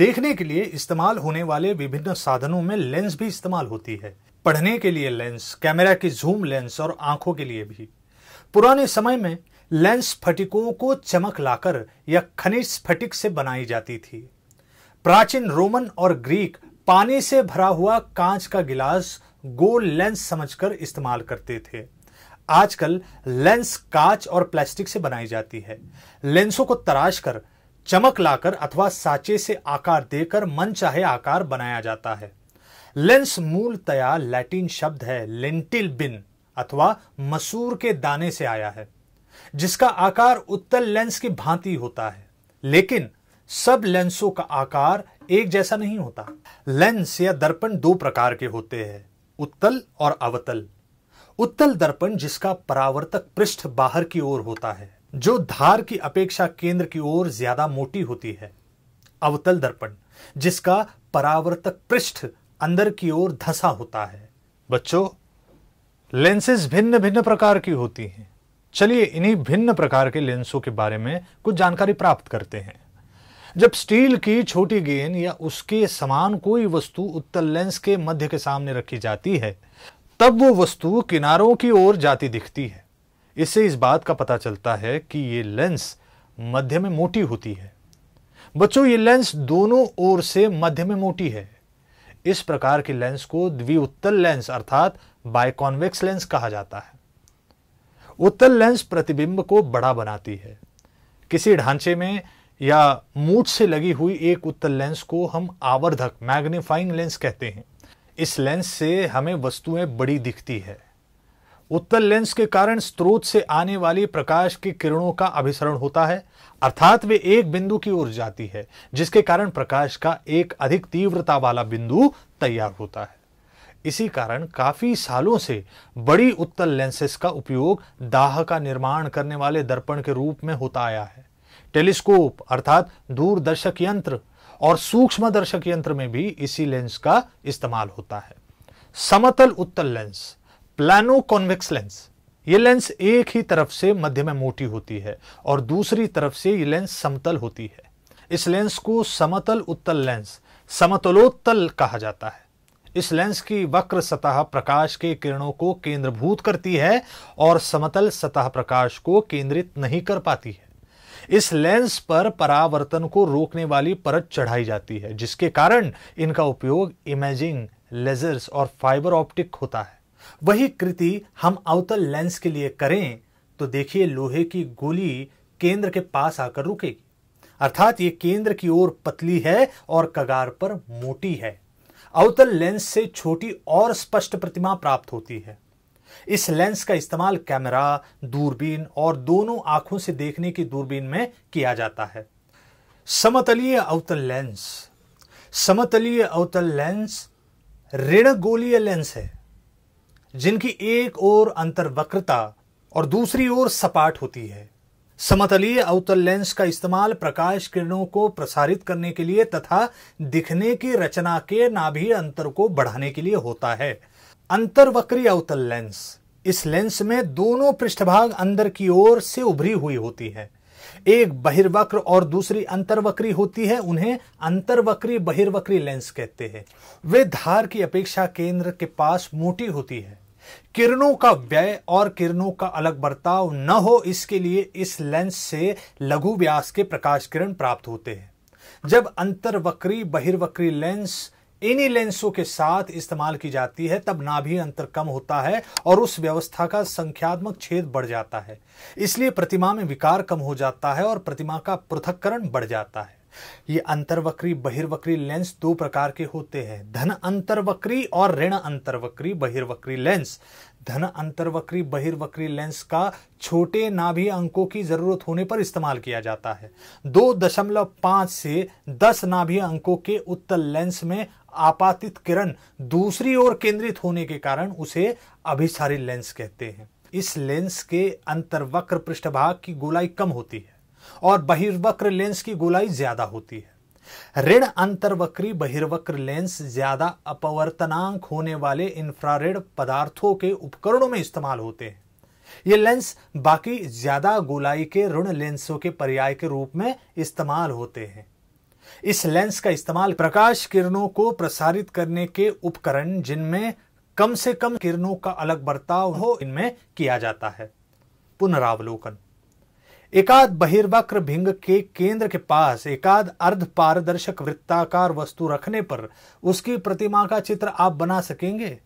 देखने के लिए इस्तेमाल होने वाले विभिन्न साधनों में लेंस भी इस्तेमाल होती है पढ़ने के लिए लेंस कैमरा की जूम लेंस और आंखों के लिए भी पुराने समय में लेंस स्फटिकों को चमक लाकर या खनिज स्फटिक से बनाई जाती थी प्राचीन रोमन और ग्रीक पानी से भरा हुआ कांच का गिलास गोल लेंस समझकर इस्तेमाल करते थे आजकल लेंस कांच और प्लास्टिक से बनाई जाती है लेंसों को तराश कर चमक लाकर अथवा साचे से आकार देकर मन चाहे आकार बनाया जाता है लेंस मूलतया लैटिन शब्द है लेंटिल बिन अथवा मसूर के दाने से आया है जिसका आकार उत्तल लेंस की भांति होता है लेकिन सब लेंसों का आकार एक जैसा नहीं होता लेंस या दर्पण दो प्रकार के होते हैं उत्तल और अवतल उत्तल दर्पण जिसका परावर्तक पृष्ठ बाहर की ओर होता है जो धार की अपेक्षा केंद्र की ओर ज्यादा मोटी होती है अवतल दर्पण जिसका परावर्तक पृष्ठ अंदर की ओर धसा होता है बच्चों लेंसेज भिन्न भिन्न प्रकार की होती हैं चलिए इन्हीं भिन्न प्रकार के लेंसों के बारे में कुछ जानकारी प्राप्त करते हैं जब स्टील की छोटी गेंद या उसके समान कोई वस्तु उत्तल लेंस के मध्य के सामने रखी जाती है तब वो वस्तु किनारों की ओर जाती दिखती है इससे इस बात का पता चलता है कि ये लेंस मध्य में मोटी होती है बच्चों ये लेंस दोनों ओर से मध्य में मोटी है इस प्रकार के लेंस को द्विउत्तल लेंस अर्थात बायकॉन्वेक्स लेंस कहा जाता है उत्तल लेंस प्रतिबिंब को बड़ा बनाती है किसी ढांचे में या मूठ से लगी हुई एक उत्तल लेंस को हम आवर्धक मैग्नीफाइंग लेंस कहते हैं इस लेंस से हमें वस्तुएं बड़ी दिखती है उत्तल लेंस के कारण स्रोत से आने वाली प्रकाश की किरणों का अभिसरण होता है अर्थात वे एक बिंदु की ओर जाती है जिसके कारण प्रकाश का एक अधिक तीव्रता वाला बिंदु तैयार होता है इसी कारण काफी सालों से बड़ी उत्तल लेंसेस का उपयोग दाह का निर्माण करने वाले दर्पण के रूप में होता आया है टेलीस्कोप अर्थात दूरदर्शक यंत्र और सूक्ष्म दर्शक यंत्र में भी इसी लेंस का इस्तेमाल होता है समतल उत्तल लेंस प्लानो कॉन्वेक्स लेंस ये लेंस एक ही तरफ से मध्य में मोटी होती है और दूसरी तरफ से ये लेंस समतल होती है इस लेंस को समतल उत्तल लेंस समतलोत्तल कहा जाता है इस लेंस की वक्र सतह प्रकाश के किरणों को केंद्रभूत करती है और समतल सतह प्रकाश को केंद्रित नहीं कर पाती है इस लेंस पर परावर्तन को रोकने वाली परत चढ़ाई जाती है जिसके कारण इनका उपयोग इमेजिंग लेजर्स और फाइबर ऑप्टिक होता है वही कृति हम अवतल लेंस के लिए करें तो देखिए लोहे की गोली केंद्र के पास आकर रुकेगी अर्थात ये केंद्र की ओर पतली है और कगार पर मोटी है अवतल लेंस से छोटी और स्पष्ट प्रतिमा प्राप्त होती है इस लेंस का इस्तेमाल कैमरा दूरबीन और दोनों आंखों से देखने की दूरबीन में किया जाता है समतलीय अवतल लेंस समतलीय अवतल लेंस ऋण गोलीय लेंस है जिनकी एक ओर अंतर्वक्रता और दूसरी ओर सपाट होती है समतलीय अवतल लेंस का इस्तेमाल प्रकाश किरणों को प्रसारित करने के लिए तथा दिखने की रचना के नाभि अंतर को बढ़ाने के लिए होता है अंतर्वक्री अवतल लेंस इस लेंस में दोनों पृष्ठभाग अंदर की ओर से उभरी हुई होती है एक बहिर्वक्र और दूसरी अंतर्वक्री होती है उन्हें अंतर्वक्री बहिर्वक्री लेंस कहते हैं वे धार की अपेक्षा केंद्र के पास मोटी होती है किरणों का व्यय और किरणों का अलग बर्ताव न हो इसके लिए इस लेंस से लघु व्यास के प्रकाश किरण प्राप्त होते हैं जब अंतर्वक्री बहिर्वक्री लेंस इन्हीं लेंसों के साथ इस्तेमाल की जाती है तब नाभि अंतर कम होता है और उस व्यवस्था का संख्यात्मक छेद बढ़ जाता है इसलिए प्रतिमा में विकार कम हो जाता है और प्रतिमा का पृथककरण बढ़ जाता है ये अंतर्वक्री बहिर्वक्री लेंस दो प्रकार के होते हैं धन अंतर्वक्री और ऋण अंतर्वक्री बहिर्वक्री लेंस धन अंतर्वक्री बहिर्वक्री लेंस का छोटे नाभि अंकों की जरूरत होने पर इस्तेमाल किया जाता है दो दशमलव पांच से दस नाभि अंकों के उत्तल लेंस में आपातित किरण दूसरी ओर केंद्रित होने के कारण उसे अभिसारी लेंस कहते हैं इस लेंस के अंतर्वक्र पृष्ठभाग की गोलाई कम होती है और बहिर्वक्र लेंस की गोलाई ज्यादा होती है ऋण अंतर्वक्री बहिर्वक्र लेंस ज्यादा अपवर्तनांक होने वाले इंफ्रारेड पदार्थों के उपकरणों में इस्तेमाल होते हैं ये लेंस बाकी ज्यादा गोलाई के ऋण लेंसों के पर्याय के रूप में इस्तेमाल होते हैं इस लेंस का इस्तेमाल प्रकाश किरणों को प्रसारित करने के उपकरण जिनमें कम से कम किरणों का अलग बर्ताव हो इनमें किया जाता है पुनरावलोकन एकाध बहिर्वक्र भिंग के केंद्र के पास एकाध अर्ध पारदर्शक वृत्ताकार वस्तु रखने पर उसकी प्रतिमा का चित्र आप बना सकेंगे